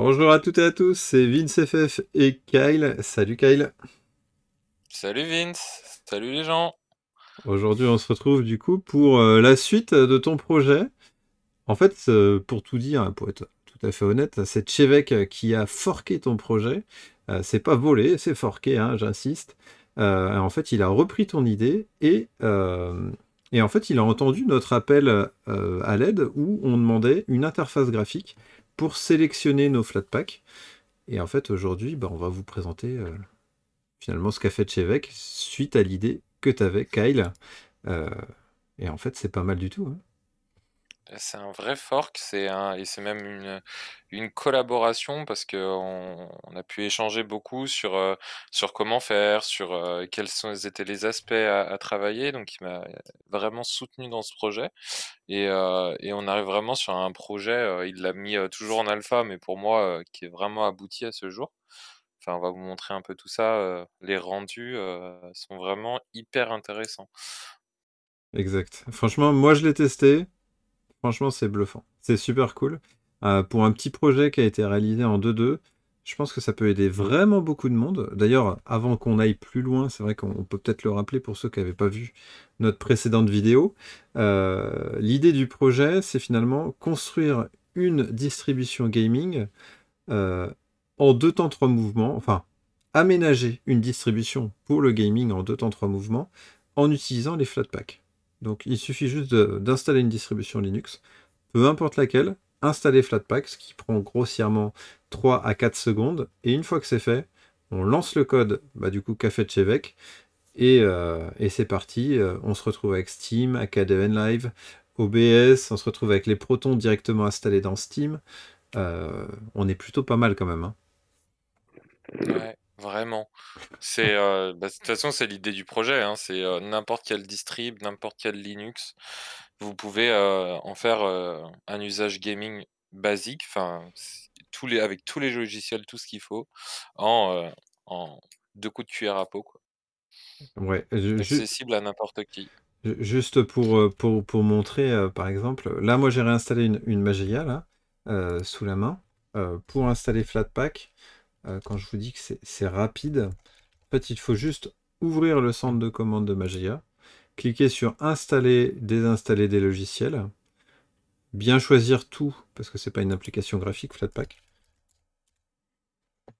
Bonjour à toutes et à tous, c'est Vince FF et Kyle. Salut Kyle. Salut Vince, salut les gens. Aujourd'hui, on se retrouve du coup pour euh, la suite de ton projet. En fait, euh, pour tout dire, pour être tout à fait honnête, c'est Chevek qui a forqué ton projet. Euh, c'est pas volé, c'est forqué, hein, j'insiste. en fait, il a repris ton idée et, et en fait, il a entendu notre appel à l'aide où on demandait une interface graphique pour sélectionner nos flatpacks. Et en fait, aujourd'hui, bah, on va vous présenter euh, finalement ce qu'a fait Chevek suite à l'idée que tu avais, Kyle. Euh, et en fait, c'est pas mal du tout. Hein. C'est un vrai fork, c'est et c'est même une, collaboration parce que on, a pu échanger beaucoup sur, euh, sur comment faire, sur euh, quels étaient les aspects à, travailler. Donc, il m'a vraiment soutenu dans ce projet. Et, euh, et on arrive vraiment sur un projet, il l'a mis toujours en alpha, mais pour moi, qui est vraiment abouti à ce jour. Enfin, on va vous montrer un peu tout ça. les rendus sont vraiment hyper intéressants. Exact. Franchement, moi, je l'ai testé. Franchement, c'est bluffant. C'est super cool. Euh, pour un petit projet qui a été réalisé en 2-2, je pense que ça peut aider vraiment beaucoup de monde. D'ailleurs, avant qu'on aille plus loin, c'est vrai qu'on peut peut-être le rappeler pour ceux qui n'avaient pas vu notre précédente vidéo. Euh, l'idée du projet, c'est finalement construire une distribution gaming euh, en deux temps trois mouvements, enfin aménager une distribution pour le gaming en deux temps trois mouvements en utilisant les flatpacks. Donc il suffit juste d'installer une distribution Linux, peu importe laquelle, installer Flatpak, ce qui prend grossièrement 3 à 4 secondes, et une fois que c'est fait, on lance le code bah, du coup Café de et, euh, et c'est parti, euh, on se retrouve avec Steam, Academy Live, OBS, on se retrouve avec les protons directement installés dans Steam, euh, on est plutôt pas mal quand même. Hein. Ouais. Vraiment. C'est euh, bah, de toute façon c'est l'idée du projet. Hein, c'est euh, n'importe quel distrib, n'importe quel Linux, vous pouvez euh, en faire un usage gaming basique. Enfin, avec tous les logiciels, tout ce qu'il faut, en, deux coups de cuillère à peau, quoi. Ouais, Accessible à n'importe qui. juste pour, pour, montrer, par exemple, là, moi, j'ai réinstallé une, une Magia, là, sous la main, pour installer Flatpak. Euh, quand je vous dis que c'est rapide, en fait, il faut juste ouvrir le centre de commande de Magia, cliquer sur Installer, désinstaller des logiciels, bien choisir tout, parce que ce n'est pas une application graphique, Flatpak,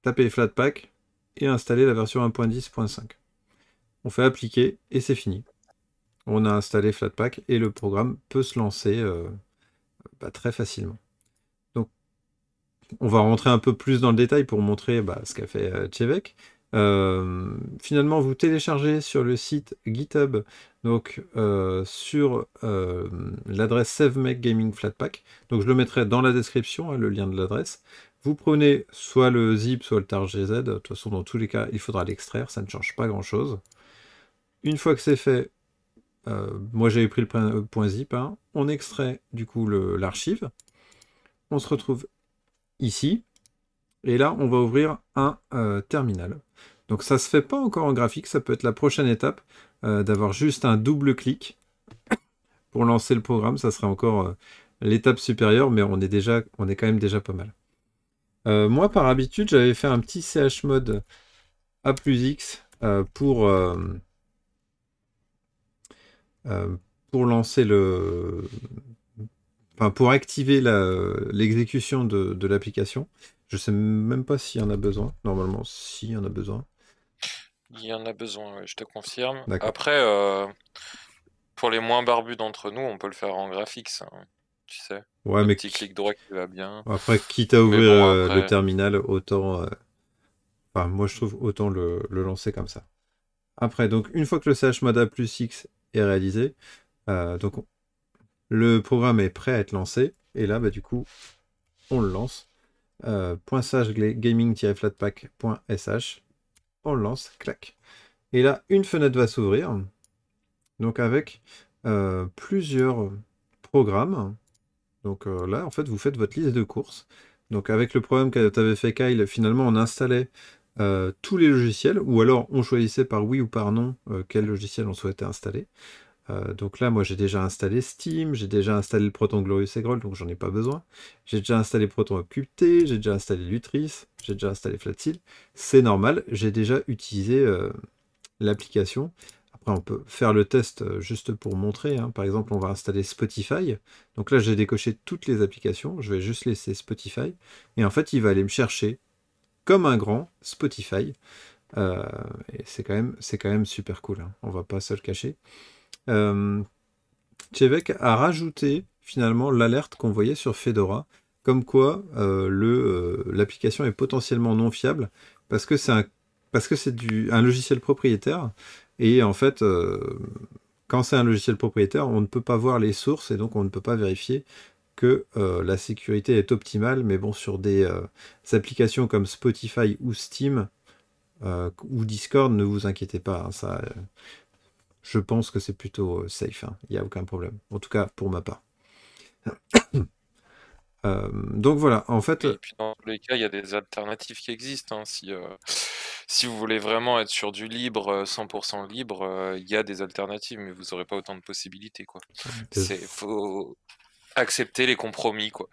taper Flatpak et installer la version 1.10.5. On fait appliquer et c'est fini. On a installé Flatpak et le programme peut se lancer euh, bah, très facilement on va rentrer un peu plus dans le détail pour montrer bah, ce qu'a fait euh, Chevek. Euh, finalement, vous téléchargez sur le site GitHub, donc euh, sur l'adresse SaveMake Gaming Flatpak. Donc je le mettrai dans la description, hein, le lien de l'adresse. Vous prenez soit le zip, soit le targz. De toute façon, dans tous les cas, il faudra l'extraire, ça ne change pas grand chose. Une fois que c'est fait, moi j'avais pris le point, zip, hein. on extrait du coup l'archive. On se retrouve ici. Et là, on va ouvrir un euh, terminal. Donc ça ne se fait pas encore en graphique, ça peut être la prochaine étape euh, d'avoir juste un double clic pour lancer le programme. Ça serait encore euh, l'étape supérieure, mais on est, déjà, on est quand même déjà pas mal. moi, par habitude, j'avais fait un petit chmod A plus X pour, pour lancer le, pour activer l'exécution de, l'application. Je sais même pas s'il y en a besoin. Normalement, s'il y en a besoin. Il y en a besoin, je te confirme. Après, euh, pour les moins barbus d'entre nous, on peut le faire en graphique, hein, Tu sais. Ouais, mais petit clic droit qui va bien. Après, quitte à ouvrir euh, le terminal, autant. Euh, enfin, moi, je trouve autant le, le, lancer comme ça. Après, donc, une fois que le CHMADA plus X est réalisé, donc le programme est prêt à être lancé. Et là, bah, du coup, on le lance. Euh, gaming-flatpak.sh On le lance, clac. Et là, une fenêtre va s'ouvrir. Donc avec euh, plusieurs programmes. Donc euh, là, en fait, vous faites votre liste de courses. Donc avec le programme que tu fait, Kyle, finalement, on installait euh, tous les logiciels, ou alors on choisissait par oui ou par non quel logiciel on souhaitait installer. Euh, donc là, moi, j'ai déjà installé Steam, j'ai déjà installé le Proton Glorious Groll, donc j'en ai pas besoin. J'ai déjà installé Proton Occulté, j'ai déjà installé Lutris, j'ai déjà installé FlatSeal. C'est normal, j'ai déjà utilisé euh, l'application. Après, on peut faire le test euh, juste pour montrer. Hein. Par exemple, on va installer Spotify. Donc là, j'ai décoché toutes les applications. Je vais juste laisser Spotify. Et en fait, il va aller me chercher, comme un grand, Spotify. et c'est quand, même, même super cool. Hein. On va pas se le cacher euh, Chevek a rajouté finalement l'alerte qu'on voyait sur Fedora, comme quoi euh, euh, l'application est potentiellement non fiable parce que c'est un un logiciel propriétaire et en fait euh, quand c'est un logiciel propriétaire, on ne peut pas voir les sources et donc on ne peut pas vérifier que la sécurité est optimale, mais bon, sur des, applications comme Spotify ou Steam ou Discord, ne vous inquiétez pas, hein, ça, je pense que c'est plutôt euh, safe. Hein. Il n'y a aucun problème. En tout cas, pour ma part. Euh, donc voilà, en fait. Et puis dans tous les cas, il y a des alternatives qui existent. Hein. Si, euh, si vous voulez vraiment être sur du libre, 100% libre, il y a des alternatives, mais vous n'aurez pas autant de possibilités. Il faut accepter les compromis. quoi.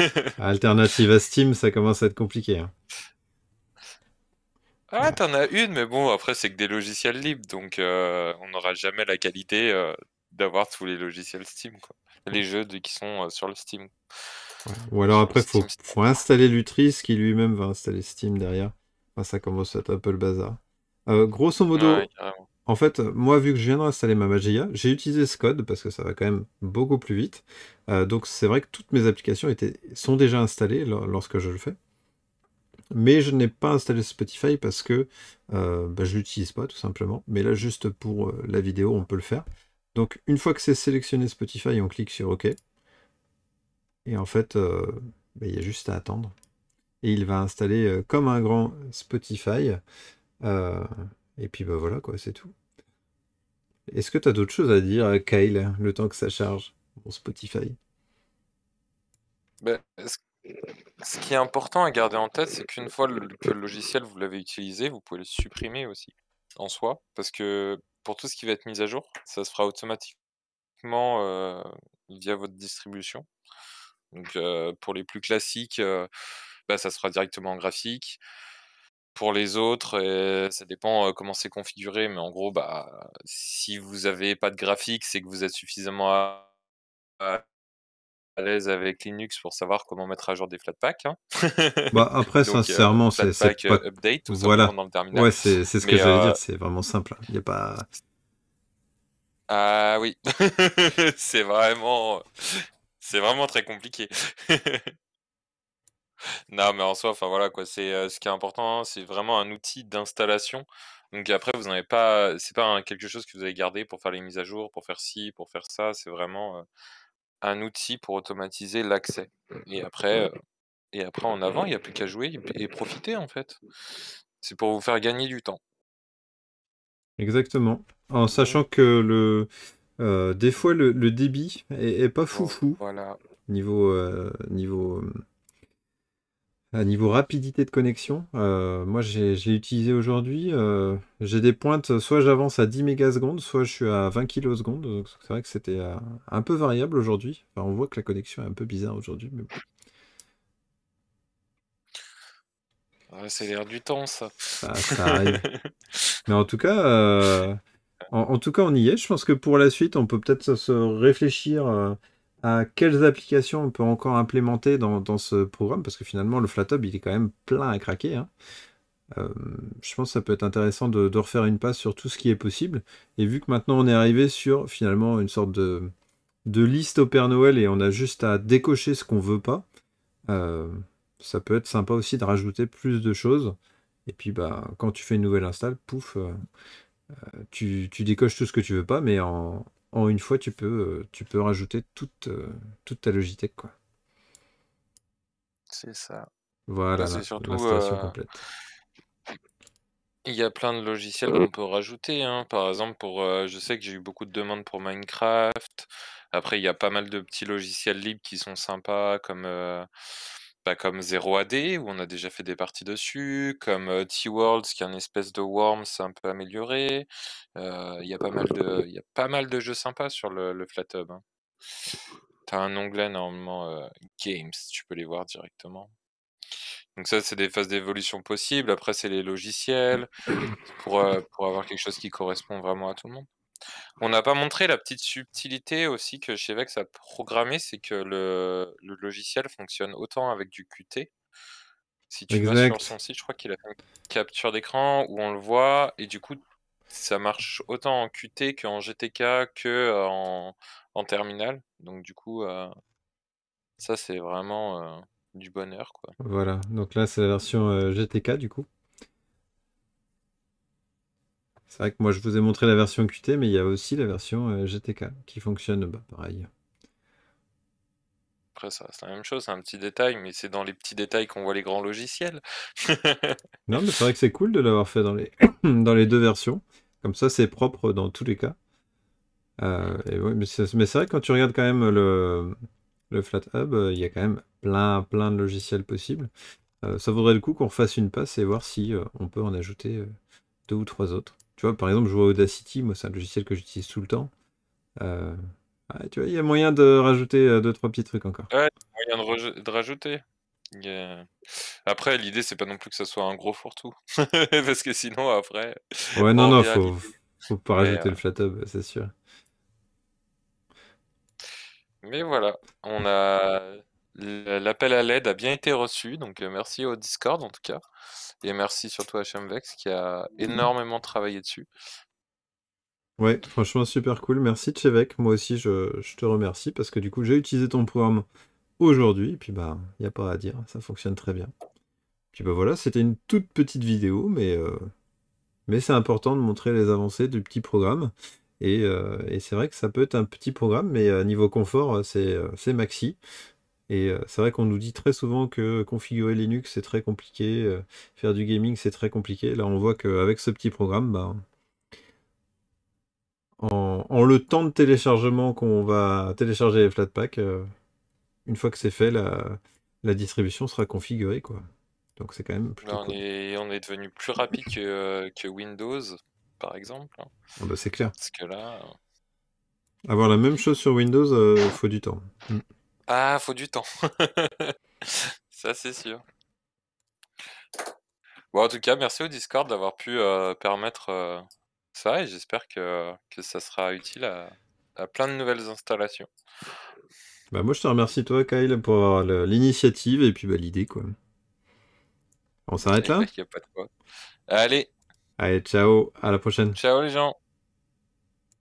Alternative à Steam, ça commence à être compliqué. Hein. Ah, t'en as une, mais bon, après, c'est que des logiciels libres, donc euh, on n'aura jamais la qualité euh, d'avoir tous les logiciels Steam, Les jeux qui sont euh, sur le Steam. Ou alors après, il faut, installer l'utris qui lui-même va installer Steam derrière. ça commence à être un peu le bazar. grosso modo, en fait, moi, vu que je viens d'installer ma Magia, j'ai utilisé ce code parce que ça va quand même beaucoup plus vite. donc, c'est vrai que toutes mes applications étaient, sont déjà installées lorsque je le fais mais je n'ai pas installé Spotify parce que euh, bah, je ne l'utilise pas tout simplement. Mais là, juste pour euh, la vidéo, on peut le faire. Donc une fois que c'est sélectionné Spotify, on clique sur OK. Et en fait, euh, bah, il y a juste à attendre. Et il va installer comme un grand Spotify. et puis bah, voilà quoi, c'est tout. Est-ce que tu as d'autres choses à dire, Kyle, le temps que ça charge mon Spotify ben, ce qui est important à garder en tête, c'est qu'une fois que le logiciel vous l'avez utilisé, vous pouvez le supprimer aussi en soi, parce que pour tout ce qui va être mis à jour, ça se fera automatiquement euh, via votre distribution. Donc euh, pour les plus classiques, euh, bah, ça sera directement en graphique. Pour les autres, ça dépend comment c'est configuré, mais en gros, bah, si vous n'avez pas de graphique, c'est que vous êtes suffisamment à, à l'aise avec Linux pour savoir comment mettre à jour des Flatpak. Hein. Bah, après, euh, sincèrement, c'est euh, update, voilà. le terminal. Ouais, c'est ce que j'allais dire, euh, c'est vraiment simple. Hein. Il y a pas. Ah oui, c'est vraiment, c'est vraiment très compliqué. non, mais en soi, enfin voilà quoi, c'est ce qui est important, c'est vraiment un outil d'installation. Donc après, vous n'avez pas, c'est pas quelque chose que vous allez garder pour faire les mises à jour, pour faire ci, pour faire ça. C'est vraiment, un outil pour automatiser l'accès. Et après, euh, et après, en avant, il n'y a plus qu'à jouer et profiter, en fait. C'est pour vous faire gagner du temps. Exactement. En mmh sachant que le, euh, des fois, le, débit est, pas foufou. Voilà. Niveau, euh, niveau niveau rapidité de connexion, euh, moi j'ai utilisé aujourd'hui, euh, j'ai des pointes, soit j'avance à 10 mégasecondes, soit je suis à 20 kg Donc C'est vrai que c'était euh, un peu variable aujourd'hui. on voit que la connexion est un peu bizarre aujourd'hui. Mais ah, C'est l'air du temps, ça. Ah, ça, arrive. Mais en tout cas, en, tout cas, on y est. Je pense que pour la suite, on peut peut-être se réfléchir. Euh, quelles applications on peut encore implémenter dans, ce programme Parce que finalement, le FlatHub, il est quand même plein à craquer. Hein. Euh, je pense que ça peut être intéressant de, refaire une passe sur tout ce qui est possible. Et vu que maintenant on est arrivé sur finalement une sorte de, liste au Père Noël et on a juste à décocher ce qu'on veut pas, euh, ça peut être sympa aussi de rajouter plus de choses. Et puis bah, quand tu fais une nouvelle install, pouf, tu, tu décoches tout ce que tu veux pas, mais en, en une fois, tu peux, euh, tu peux rajouter toute, euh, toute ta Logitech. Quoi. C'est ça. Voilà, bah, c'est surtout, euh, complète. Il y a plein de logiciels qu'on peut rajouter. Hein. Par exemple, pour, je sais que j'ai eu beaucoup de demandes pour Minecraft. Après, il y a pas mal de petits logiciels libres qui sont sympas, comme bah, comme 0AD, où on a déjà fait des parties dessus, comme T-Worlds, qui est un espèce de Worms un peu amélioré. Il y, a pas mal de- y pas mal de jeux sympas sur le, le FlatHub. Tu hein. T'as un onglet normalement Games, tu peux les voir directement. Donc ça, c'est des phases d'évolution possibles. Après, c'est les logiciels pour, pour avoir quelque chose qui correspond vraiment à tout le monde. On n'a pas montré la petite subtilité aussi que chez a programmé, c'est que le, logiciel fonctionne autant avec du Qt. Si tu vas sur son site, je crois qu'il a fait une capture d'écran où on le voit, et du coup, ça marche autant en Qt qu'en GTK que euh, en, terminal. Donc du coup, euh, ça c'est vraiment euh, du bonheur. Quoi. Voilà, donc là c'est la version GTK du coup. C'est vrai que moi je vous ai montré la version Qt, mais il y a aussi la version euh, GTK qui fonctionne bah, pareil. Après, ça c'est la même chose, c'est un petit détail, mais c'est dans les petits détails qu'on voit les grands logiciels. non, mais c'est vrai que c'est cool de l'avoir fait dans les, dans les deux versions. Comme ça, c'est propre dans tous les cas. Euh, mais c'est vrai que quand tu regardes quand même le, le FlatHub, euh, il y a quand même plein, plein de logiciels possibles. ça vaudrait le coup qu'on refasse une passe et voir si on peut en ajouter deux ou trois autres. Tu vois, par exemple, je vois Audacity, moi c'est un logiciel que j'utilise tout le temps. Euh, tu vois, il y a moyen de rajouter euh, deux, trois petits trucs encore. Ouais, il y a moyen de, rajouter. Après, l'idée, c'est pas non plus que ça soit un gros fourre-tout. Parce que sinon, après. Ouais, non, non, faut, faut pas rajouter le flat bah, c'est sûr. Mais voilà, on a. L'appel à l'aide a bien été reçu, donc euh, merci au Discord en tout cas. Et merci surtout à Chemvex qui a mmh énormément travaillé dessus. Ouais, franchement super cool. Merci Chevek. Moi aussi je, te remercie parce que du coup j'ai utilisé ton programme aujourd'hui. Et puis bah il n'y a pas à dire, ça fonctionne très bien. Puis bah voilà, c'était une toute petite vidéo, mais, euh, mais c'est important de montrer les avancées du petit programme. Et, euh, c'est vrai que ça peut être un petit programme, mais à euh, niveau confort, c'est maxi. Et euh, c'est vrai qu'on nous dit très souvent que configurer Linux c'est très compliqué, euh, faire du gaming c'est très compliqué. Là on voit qu'avec ce petit programme, bah, en, le temps de téléchargement qu'on va télécharger les Flatpak, euh, une fois que c'est fait, la, distribution sera configurée. Quoi. Donc c'est quand même plus. On, on est devenu plus rapide que, Windows, par exemple. Hein. Ah bah, c'est clair. Parce que là. Avoir la même chose sur Windows, il faut du temps. Mm. Ah, faut du temps. Ça, c'est sûr. Bon, en tout cas, merci au Discord d'avoir pu euh, permettre euh, ça et j'espère que, ça sera utile à, plein de nouvelles installations. Bah, moi, je te remercie, toi, Kyle, pour l'initiative et puis bah, l'idée, quoi. On s'arrête eh là ben, Allez. Allez, ciao, à la prochaine. Ciao, les gens.